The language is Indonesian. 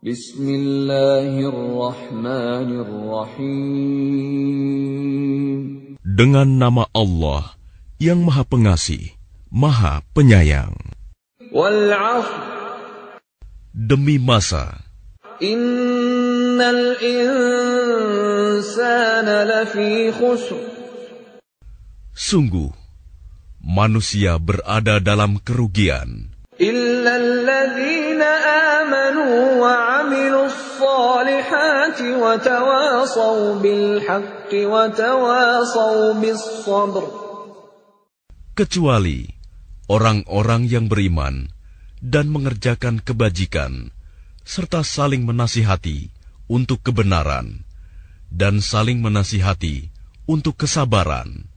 Bismillahirrahmanirrahim. Dengan nama Allah yang Maha Pengasih, Maha Penyayang. Demi masa. Innal insana lafi khusr. Sungguh, manusia berada dalam kerugian. Illal الصالحات وتواصوا بالحق وتواصوا بالصبر Kecuali orang-orang yang beriman dan mengerjakan kebajikan, serta saling menasihati untuk kebenaran, dan saling menasihati untuk kesabaran.